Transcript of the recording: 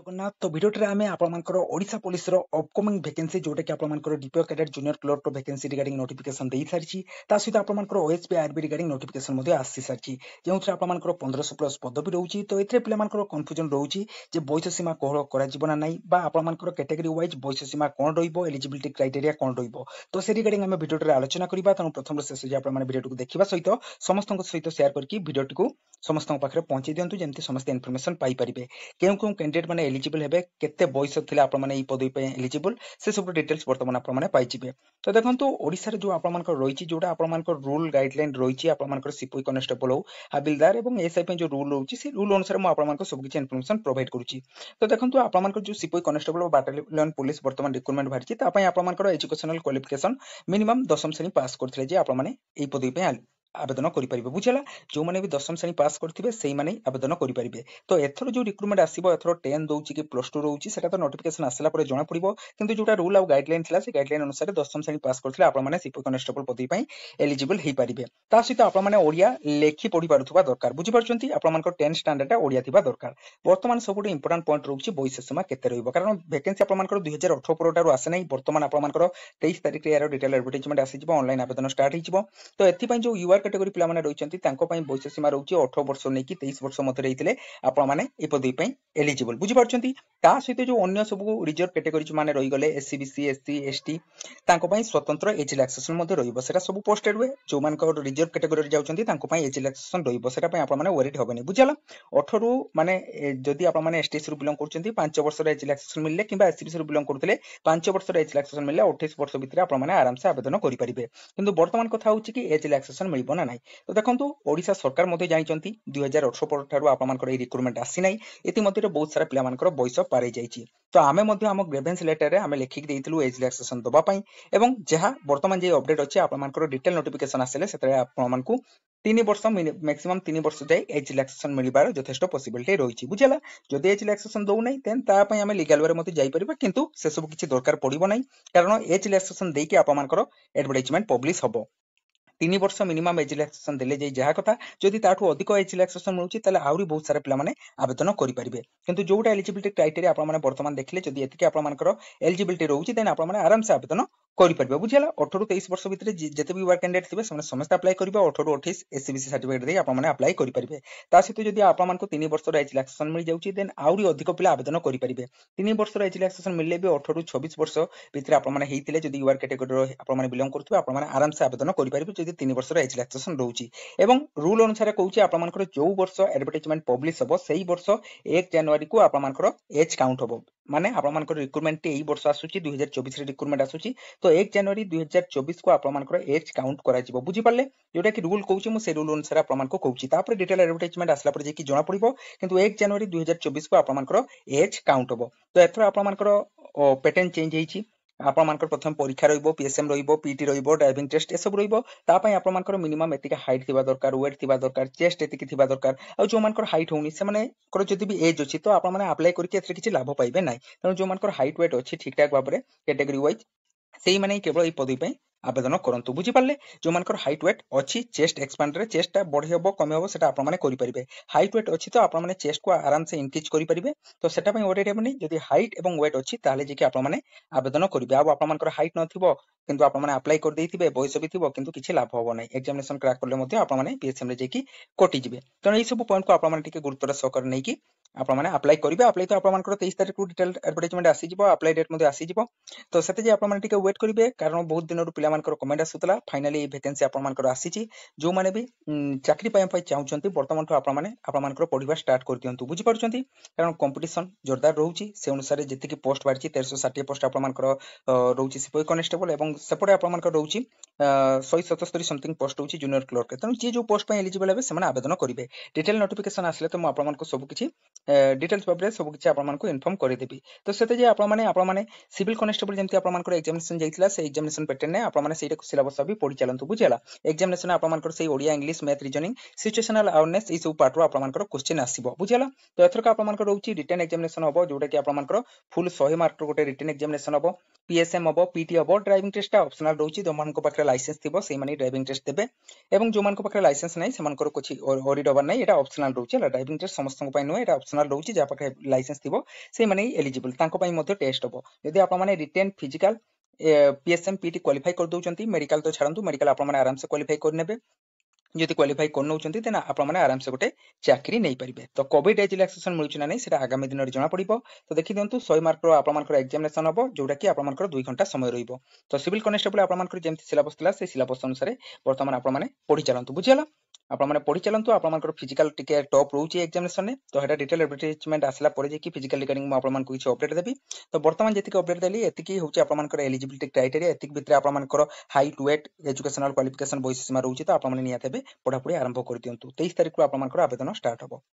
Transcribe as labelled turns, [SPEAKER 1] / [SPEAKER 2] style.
[SPEAKER 1] ଜଗନ୍ନାଥ ତ ଭିଡ଼ିଓଟିରେ ଆମେ ଆପଣମାନଙ୍କର ଓଡ଼ିଶା ପୋଲିସର ଅପକମିଂ ଭେକେନ୍ସି ଯେଉଁଟାକି ଆପଣମାନଙ୍କର ଡିପିଓ କ୍ୟାଡେଟ୍ ଜୁନିୟର କ୍ଲର୍କର ଭେକେନ୍ସି ରିଗାର୍ଡିଂ ନୋଟିଫିକେସନ୍ ଦେଇସାରିଛି ତା ସହିତ ଆପଣମାନଙ୍କର ଓଏସ୍ପି ଆର୍ବି ରିଗାର୍ଡିଂ ନୋଟିଫିକେସନ୍ ମଧ୍ୟ ଆସିସାରିଛି ଯେଉଁଥିରେ ଆପଣମାନଙ୍କର ପନ୍ଦରଶହ ପ୍ଲସ୍ ପଦବୀ ରହୁଛି ତ ଏଥିରେ ପିଲାମାନଙ୍କର କନଫ୍ୟୁଜନ୍ ରହୁଛି ଯେ ବୟସ ସୀମା କୋହଳ କରାଯିବ ନା ନାହିଁ ବା ଆପଣମାନଙ୍କର କ୍ୟାଟେଗୋରୀ ୱାଇଜ୍ ବୟସ ସୀମା କ'ଣ ରହିବ ଏଲିଜିବିଲିଟି କ୍ରାଇଟେରିଆ କ'ଣ ରହିବ ତ ସେ ରିଗାର୍ଡିଂ ଆମେ ଭିଡ଼ିଓଟିରେ ଆଲୋଚନା କରିବା ତେଣୁ ପ୍ରଥମରୁ ଶେଷ ଯାଏ ଆପଣମାନେ ଭିଡ଼ିଓଟିକୁ ଦେଖିବା ସହିତ ସମସ୍ତଙ୍କ ସହିତ ସେୟାର କରିକି ଭିଡ଼ିଓଟିକୁ ସମସ୍ତଙ୍କ ପାଖରେ ପହଞ୍ଚେଇ ଦିଅନ୍ତୁ ଯେମିତି ସମସ୍ତେ ଇନଫର୍ମେସନ୍ ପାଇପାରିବେ କେଉଁ କେଉଁ କ୍ୟାଣ୍ଡିଡେଟ୍ ମାନେ ଏଲିଜିବଲ୍ ହେବେ କେତେ ବୟସ ଥିଲେ ଆପଣମାନେ ଏଇ ପଦବୀ ପାଇଁ ଏଲିଜିବଲ୍ ସେସବୁ ଡିଟେଲ୍ସ ବର୍ତ୍ତମାନ ଆପଣମାନେ ପାଇଯିବେ ତ ଦେଖନ୍ତୁ ଓଡ଼ିଶାରେ ଯେଉଁ ଆପଣମାନଙ୍କର ରହିଛି ଯେଉଁଟା ଆପଣମାନଙ୍କର ରୁଲ୍ ଗାଇଡ଼ଲାଇନ୍ ରହିଛି ଆପଣମାନଙ୍କର ସିପି କନେଷ୍ଟେବଲ୍ ହଉ ହାବିଲଦାର ଏବଂ ଏସ୍ଆଇ ପାଇଁ ଯେଉଁ ରୁଲ୍ ରହୁଛି ସେ ରୁଲ୍ ଅନୁସାରେ ମୁଁ ଆପଣମାନଙ୍କୁ ସବୁକିଛି ଇନଫର୍ମେସନ୍ ପ୍ରୋଭାଇଡ଼ କରୁଛି ତ ଦେଖନ୍ତୁ ଆପଣମାନଙ୍କର ଯେଉଁ ସିପି କନେଷ୍ଟେବଲ୍ ବା ବାଟାଲିୟନ୍ ପୁଲିସ୍ ବର୍ତ୍ତମାନ ରିକ୍ରୁଟମେଣ୍ଟ ବାହାରିଛି ତା ପାଇଁ ଆପଣମାନଙ୍କର ଏଜୁକେସନାଲ୍ କ୍ୱାଲିଫିକେସନ୍ ମିନିମମ୍ ଦଶମ ଶ୍ରେଣୀ ପାସ୍ କରିଥିଲେ ଯେ ଆପଣମାନେ এই পদবী পেয়ে আবেদন করে বুঝলা যে দশম শ্রেণী পাস করতে সেই মানে আবেদন করে তো এথর যে রিক্রুটমেন্ট আসবে এথর টেন দৌছি কি প্লস টু রয়েছে সেটা তো নোটিফিকেশন আসলা পরে জনা পড়ব কিন্তু যেটা রুল আউ গাইডলাইন লা সেই গাইডলাইন অনুসারে দশম শ্রেণী পাস করলে আপনার সিপি কনস্টেবল পদবী এলিজিবল হয়ে পারে তা সহ আপনার ওড়িয়া লেখি পড়ি পুথা দরকার বুঝিপারছেন আপনার টেন স্ট্যান্ডার্ডটা ওড়িয়া থাকা দরকার বর্তমানে সবুঠ ইম্পর্টাট পয়েন্ট রয়েছে সীমা কেতে রহব কারণ ভ্যাকেন্সি আপনার দুই হাজার অঠর পরঠার আসে না বর্তমানে আপনার তেইশ তারিখে এর ডিটেল আডভর্টাইজমেন্ট আসিযোগ অনলাইন আবেদন স্টার্ট হয়ে তো এথিপাই যে ইউআর ଲୋୟର କାଟେଗୋରୀ ପିଲାମାନେ ରହିଛନ୍ତି ତାଙ୍କ ପାଇଁ ବୟସ ସୀମା ରହୁଛି ଅଠର ବର୍ଷ ନେଇକି ତେଇଶ ବର୍ଷ ମଧ୍ୟରେ ହେଇଥିଲେ ଆପଣମାନେ ଏ ପଦବୀ ପାଇଁ ଏଲିଜିବଲ ବୁଝିପାରୁଛନ୍ତି ତା ସହିତ ଯୋଉ ଅନ୍ୟ ସବୁ ରିଜର୍ଭ କାଟେଗୋରୀ ଯୋଉମାନେ ରହିଗଲେ ଏସ୍ସି ଏସ୍ସି ଏସ୍ଟି ତାଙ୍କ ପାଇଁ ସ୍ୱତନ୍ତ୍ର ଏଜ୍ ରିଲାକ୍ସେସନ୍ ମଧ୍ୟ ରହିବ ସେଟା ସବୁ ପୋଷ୍ଟେଡ୍ ହୁଏ ଯୋଉମାନଙ୍କ ରିଜର୍ଭ କାଟେଗୋରୀରେ ଯାଉଛନ୍ତି ତାଙ୍କ ପାଇଁ ଏଜ୍ ରିଲାକ୍ସେସନ୍ ରହିବ ସେଟା ପାଇଁ ଆପଣମାନେ ୱରିଡ୍ ହେବନି ବୁଝିଲା ଅଠରରୁ ମାନେ ଯଦି ଆପଣମାନେ ଏସ୍ଟି ଏସ୍ରୁ ବିଲଙ୍ଗ କରୁଛନ୍ତି ପାଞ୍ଚ ବର୍ଷର ଏଜ୍ ରିଲାକ୍ସେସନ୍ ମିଳିଲେ କିମ୍ବା ଏସ୍ସି ବିସିରୁ ବିଲଙ୍ଗ କରୁଥିଲେ ପାଞ୍ଚ ବର୍ଷର ଏଜ୍ ରିଲାକ୍ସେସନ୍ ମିଳିଲେ ଅଠେଇଶ ବର୍ଷ ଭିତରେ ଆପଣମାନେ ଆରାମସେ ଆବେଦନ କରିପାରିବେ କିନ୍ତୁ ବର୍ତ୍ତମାନ କଥା ହେଉଛି କି ଏଜ୍ ରିଲାକ୍ସେସନ୍ ମିଳିବ ନା ନାହିଁ ତ ଦେଖନ୍ତୁ ଓଡ଼ିଶା ସରକାର ମଧ୍ୟ ଜାଣିଛନ୍ତି ଦୁଇ ହଜାର ଅଠର ପରଠାରୁ ଆପଣମାନଙ୍କର ଏଇ ରିକ୍ରୁଟମେଣ୍ଟ ଆସିନାହିଁ ଏଥିମଧ୍ୟରେ ବହୁତ ସାରା ପିଲାମାନଙ୍କର ବୟସ ପାର ହେଇଯାଇଛି ତ ଆମେ ମଧ୍ୟ ଆମ ଗ୍ରେଭେନ୍ସ ଲେଟରରେ ଆମେ ଲେଖିକି ଦେଇଥିଲୁ ଏଜ୍ ରିଲାକ୍ସେସନ୍ ଦେବା ପାଇଁ ଏବଂ ଯାହା ବର୍ତ୍ତମାନ ଯେ ଅପଡେଟ୍ ଅଛି ଆପଣମାନଙ୍କର ଡିଟେଲ୍ ନୋଟିଫିକେସନ୍ ଆସିଲେ ସେଥିରେ ଆପଣମାନଙ୍କୁ ତିନି ବର୍ଷ ମ୍ୟାକ୍ସିମମ୍ ତିନି ବର୍ଷ ଯାଏ ଏଜ୍ ରିଲାକ୍ସେସନ୍ ମିଳିବାର ଯଥେଷ୍ଟ ପସିବିଲିଟି ରହିଛି ବୁଝିଲା ଯଦି ଏଜ୍ ରିଲାକ୍ସେସନ୍ ଦେଉନାହିଁ ଦେନ୍ ତା ପାଇଁ ଆମେ ଲିଗାଲ ୱେରେ ମଧ୍ୟ ଯାଇପାରିବା କିନ୍ତୁ ସେସବୁ କିଛି ଦରକାର ପଡ଼ିବ ନାହିଁ କାରଣ ଏଜ୍ ରିଲାକ୍ସେସନ୍ ଦେଇକି ଆପଣମାନଙ୍କର ଆଡଭର୍ଟାଇଜମେଣ୍ଟ ପବ୍ଲିଶ ହେବ ତିନି ବର୍ଷ ମିନିମମ୍ ଏଜ୍ ରିଲାକ୍ସେସନ ଦେଲେ ଯାଇ ଯାହା କଥା ଯଦି ତାଠୁ ଅଧିକ ଏଜ୍ ରିଲାକ୍ସେସନ ମିଳୁଛି ତାହେଲେ ଆହୁରି ବହୁତ ସାରା ପିଲାମାନେ ଆବେଦନ କରିପାରିବେ କିନ୍ତୁ ଯୋଉଟା ଏଲିଜିବିଲିଟି କ୍ରାଇଟେରିଆ ଆପଣମାନେ ବର୍ତ୍ତମାନ ଦେଖିଲେ ଯଦି ଏତିକି ଆପଣମାନଙ୍କର ଏଲିଜିବିଲିଟି ରହୁଛି ଦେନ୍ ଆପଣମାନେ ଆରାମସେ ଆବେଦନ କରିପାରିବେ ବୁଝିଲା ଅଠରରୁ ତେଇଶ ବର୍ଷ ଭିତରେ ଯେତେ ବି ୱାର୍କ କ୍ୟାଣ୍ଡିଡେଟ୍ ଥିବେ ସେମାନେ ସମସ୍ତେ ଆପ୍ଲାଏ କରିବେ ଅଠରରୁ ଅଠେଇଶ ଏସ୍ ବି ସି ସାର୍ଟିଫିକେଟ୍ ଦେଇ ଆପଣମାନେ ଆପ୍ଲାଏ କରିପାରିବେ ତା ସହିତ ଯଦି ଆପଣମାନଙ୍କୁ ତିନି ବର୍ଷର ଏଜ୍ ରିଲାକ୍ସେସନ୍ ମିଳିଯାଉଛି ଦେନ୍ ଆହୁରି ଅଧିକ ପିଲା ଆବେଦନ କରିପାରିବେ ତିନି ବର୍ଷର ଏଜ୍ ରିଲାକ୍ସେସନ୍ ମିଳିଲେ ବି ଅଠରରୁ ଛବିଶ ବର୍ଷ ଭିତରେ ଆପଣମାନେ ହେଇଥିଲେ ଯଦି ୟୁଆର କ୍ୟାଟେଗୋରୀର ଆପଣମାନେ ବିଲଙ୍ଗ କରୁଥିବେ ଆପଣମାନେ ଆରାମସେ ଆବେଦନ କରିପାରିବେ ଯଦି ତିନି ବର୍ଷର ଏଜ୍ ରିଲାକ୍ସେସନ୍ ରହୁଛି ଏବଂ ରୁଲ୍ ଅନୁସାରେ କହୁଛି ଆପଣମାନଙ୍କର ଯୋଉ ବର୍ଷ ଆଡଭର୍ଟାଇଜମେଣ୍ଟ ପବ୍ଲିଶ ହେବ ସେଇ ବର୍ଷ ଏକ ଜାନୁଆରୀକୁ ଆପଣମାନଙ୍କର ଏଜ୍ କାଉଣ୍ଟ ହେବ ମାନେ ଆପଣମାନଙ୍କର ରିକ୍ରୁଟମେଣ୍ଟ ଏଇ ବର୍ଷ ଆସୁଛି ଦୁଇ ହଜାର ଚବିଶରେ ରିକ୍ରୁଟମେଣ୍ଟ ଆସୁଛି ତ ଏକ ଜାନୁଆରୀ ଦୁଇ ହଜାର ଚବିଶକୁ ଆପଣମାନଙ୍କର ଏଜ୍ କାଉଣ୍ଟ କରାଯିବ ବୁଝିପାରିଲେ ଯୋଉଟା କି ରୁଲ୍ କହୁଛି ମୁଁ ସେ ରୁଲ୍ ଅନୁସାରେ ଆପଣମାନଙ୍କୁ କହୁଛି ତାପରେ ଡିଟେଲ ଆଡଭର୍ଟାଇଜମେଣ୍ଟ ଆସିଲା ପରେ ଯାଇକି ଜଣାପଡ଼ିବ କିନ୍ତୁ ଏକ ଜାନୁଆରୀ ଦୁଇ ହଜାର ଚବିଶକୁ ଆପଣମାନଙ୍କର ଏଜ୍ କାଉଣ୍ଟ ହବ ତ ଏଥର ଆପଣମାନଙ୍କର ପେଟେଣ୍ଟ ଚେଞ୍ଜ ହେଇଛି ଆପଣମାନଙ୍କର ପ୍ରଥମେ ପରୀକ୍ଷା ରହିବ ପିଏସଏମ୍ ରହିବ ପିଟି ରହିବ ଡ୍ରାଇଭିଂ ଟେଷ୍ଟ ଏସବୁ ରହିବ ତା ପାଇଁ ଆପଣମାନଙ୍କର ମିନିମମ୍ ଏତିକି ହାଇଟ୍ ଥିବା ଦରକାର ୱେଟ୍ ଥିବା ଦରକାର ଚେଷ୍ଟ ଏତିକି ଥିବା ଦରକାର ଆଉ ଯେଉଁମାନଙ୍କର ହାଇଟ୍ ହେଉନି ସେମାନଙ୍କର ଯଦି ବି ଏଜ୍ ଅଛି ତ ଆପଣମାନେ ଆପ୍ଲାଏ କରିକି ଏଥିରେ କିଛି ଲାଭ ପାଇବେ ନାହିଁ ତେଣୁ ଯେଉଁମାନଙ୍କର ହାଇଟ୍ ୱେଟ୍ ଅଛି ଠିକଠାକ ଭାବରେ କ୍ୟାଟେଗୋରୀ ୱାଇଜ୍ ସେଇମାନେ କେବଳ ଏଇ ପଦବୀ ପାଇଁ ଆବେଦନ କରନ୍ତୁ ବୁଝିପାରିଲେ ଯେଉଁମାନଙ୍କର ହାଇଟ୍ ୱେଟ୍ ଅଛି ଚେଷ୍ଟ ଏକ୍ସପାଣ୍ଡରେ ଚେଷ୍ଟଟା ବଢ଼େଇବ କମେଇବ ସେଟା ଆପଣମାନେ କରିପାରିବେ ହାଇଟ୍ ୱେଟ୍ ଅଛି ତ ଆପଣମାନେ ଚେଷ୍ଟକୁ ଆରାମସେ ଇନକ୍ରିଜ୍ କରିପାରିବେ ତ ସେଟା ପାଇଁ ଓରେଟ୍ ହେବନି ଯଦି ହାଇଟ୍ ଏବଂ ୱେଟ୍ ଅଛି ତାହେଲେ ଯାଇକି ଆପଣମାନେ ଆବେଦନ କରିବେ ଆଉ ଆପଣମାନଙ୍କର ହାଇଟ୍ ନଥିବ କିନ୍ତୁ ଆପଣମାନେ ଆପ୍ଲାଏ କରିଦେଇଥିବେ ବୟସ ବି ଥିବ କିନ୍ତୁ କିଛି ଲାଭ ହେବ ନାହିଁ ଏକ୍ସାମିନେସନ୍ କ୍ରାକ୍ କଲେ ମଧ୍ୟ ଆପଣମାନେ ପିଏସ୍ଏମ୍ରେ ଯାଇକି କଟିଯିବେ ତେଣୁ ଏଇସବୁ ପଏଣ୍ଟକୁ ଆପଣମାନେ ଟିକେ ଗୁରୁତ୍ୱର ସହକାରେ ନେଇକି আপনার আপ্লাই করবে আপ্লাই তো আপনার তেইশ তারিখ ডিটেল আডভর্টাইজমেন্ট আসিযোগ আপ্লাই ডেট মধ্যে আসিযোগ তো সেতে যে আপনার টিকি ওয়েট করবে কারণ বহু দিনর পিলা কমেন্ট আসুতলা ফাইনালি এই ভ্যাকেন্সি আপনার আসিছি যে চাকরি পাই চাহুছেন বর্তমান আপনার আপনার পড়া স্টার্ট করে দিও বুঝিপারুচ্ছেন কারণ কম্পিটিশন জোরদার রয়েছে সে অনুসারে যেত পোস্ট বাড়ি তেরশ ষাঠিয়ে পোস্ট আপনার রয়েছে সিপাহী কনেস্টেবল এবং সেপটে আপনার রয়েছে শহে সতস্তরি সমথিং পোস্ট রয়েছে জুনিয়র ক্লর্ক তেমন যে যে পোস্ট এলিজিবল হবে সে আবেদন করবে ডিটেল নোটিফিকেসন আসলে তো আপনার সবু ডিটেলস আপডেটস সক কিছু আপোনাক ইনফর্ম কৰি দিবি তো সেটা যে আপোন মানে আপোন মানে সিভিল কনস্টেবল যেতিয়া আপোন মানকৰ এক্সামিনেশ্বন যাইছিল সেই এক্সামিনেশ্বন পটেটনে আপোন মানে সেইটো সিলেবাসে পঢ়ি চলন্ত বুজিলা এক্সামিনেশ্বন আপোন মানকৰ সেই Odia English math reasoning situational awareness is a part ৰ আপোন মানকৰ কুৱেচন আসিবো বুজিলা তো এথৰক আপোন মানকৰ ৰউচি ৰিটেন এক্সামিনেশ্বন হব যোটা কি আপোন মানকৰ ফুল 100 മാർকৰ গটে ৰিটেন এক্সামিনেশ্বন হব পিএছএম হব পিটি হব ড্রাইভিং টেসটা অপচনাল ৰউচি তো মানকৰ পকৰ লাইসেন্স থিবো সেই মানে ড্রাইভিং টেসট দেবে এবং যো মানকৰ পকৰ লাইসেন্স নাই সেমানকৰ কুচি অৰ অৰি ড버 নাই এটা অপচনাল ৰউচ ল ড্রাইভিং টেসট সমস্তক পাইন ଅପସନାଲ୍ ରହୁଛି ଯାହା ପାଖରେ ଲାଇସେନ୍ସ ଥିବ ସେଇମାନେ ହିଁ ଏଲିଜିବୁଲ୍ ତାଙ୍କ ପାଇଁ ମଧ୍ୟ ଟେଷ୍ଟ ହେବ ଯଦି ଆପଣମାନେ written physical PSM PT qualify କରିଦେଉଛନ୍ତି ମେଡ଼ିକାଲ ତ ଛାଡ଼ନ୍ତୁ ମେଡ଼ିକାଲ ଆପଣମାନେ ଆରାମସେ କ୍ୱାଲିଫାଇ କରିନେବେ ଯଦି କ୍ୱାଲିଫାଇ କରିନେଉଛନ୍ତି ଦେନ୍ ଆପଣମାନେ ଆରାମସେ ଗୋଟେ ଚାକିରି ନେଇପାରିବେ ତ କୋଭିଡ୍ ଏଜ୍ ରିଲାକ୍ସେସନ୍ ମିଳୁଛି ନା ନାହିଁ ସେଟା ଆଗାମୀ ଦିନରେ ଜଣାପଡ଼ିବ ତ ଦେଖିଦିଅନ୍ତୁ ଶହେ ମାର୍କର ଆପଣମାନଙ୍କର ଏକ୍ଜାମିନେସନ୍ ହେବ ଯେଉଁଟାକି ଆପଣମାନଙ୍କର ଦୁଇ ଘଣ୍ଟା ସମୟ ରହିବ ତ ସିଭିଲ୍ କନେଷ୍ଟେବଲ୍ ଆପଣମାନଙ୍କର ଯେମିତି ସିଲାବସ୍ ଥିଲା ସେ ସିଲାବସ୍ ଅନୁସାରେ ବର୍ତ୍ତମାନ ଆପଣମାନେ ପଢ଼ି ଚାଲନ୍ତୁ ବୁଝିଗଲା ଆପଣମାନେ ପଢ଼ି ଚାଲନ୍ତୁ ଆପଣମାନଙ୍କର ଫିଜିକାଲ ଟିକେ ଟପ୍ ରହୁଛି ଏକ୍ସାମିନେସନରେ ତ ହେଟା ଡିଟେଲ ଆଡଭର୍ଟାଇଜମେଣ୍ଟ ଆସିଲା ପରେ ଯାଇକି ଫିଜିକାଲ ରିଗାର୍ଡିଂ ମୁଁ ଆପଣମାନଙ୍କୁ କିଛି ଅପଡେଟ୍ ଦେବି ତ ବର୍ତ୍ତମାନ ଯେତିକି ଅପଡେଟ୍ ଦେଲି ଏତିକି ହେଉଛି ଆପଣମାନଙ୍କର ଏଲିଜିବିଲିଟି କ୍ରାଇଟେରିଆ ଏତିକି ଭିତରେ ଆପଣମାନଙ୍କର ହାଇଟ୍ ୱେଟ୍ ଏଜୁକେସନାଲ କ୍ୱାଲିଫିକେସନ ବୟସୀମା ରହୁଛି ତ ଆପଣମାନେ ନିହାତି ଭାବେ ପଢ଼ାପଢ଼ି ଆରମ୍ଭ କରିଦିଅନ୍ତୁ ତେଇଶ ତାରିଖରୁ ଆପଣମାନଙ୍କର ଆବେଦନ ଷ୍ଟାର୍ଟ ହେବ